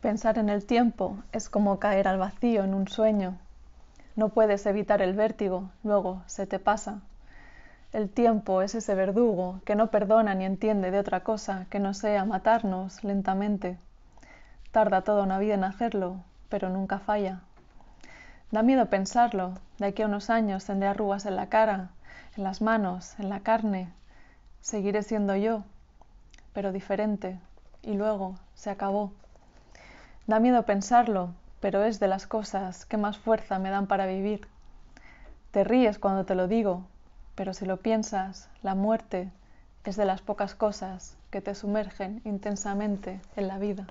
Pensar en el tiempo es como caer al vacío en un sueño. No puedes evitar el vértigo, luego se te pasa. El tiempo es ese verdugo que no perdona ni entiende de otra cosa que no sea matarnos lentamente. Tarda toda una vida en hacerlo, pero nunca falla. Da miedo pensarlo, de aquí a unos años tendré arrugas en la cara, en las manos, en la carne. Seguiré siendo yo, pero diferente, y luego se acabó. Da miedo pensarlo, pero es de las cosas que más fuerza me dan para vivir. Te ríes cuando te lo digo, pero si lo piensas, la muerte es de las pocas cosas que te sumergen intensamente en la vida.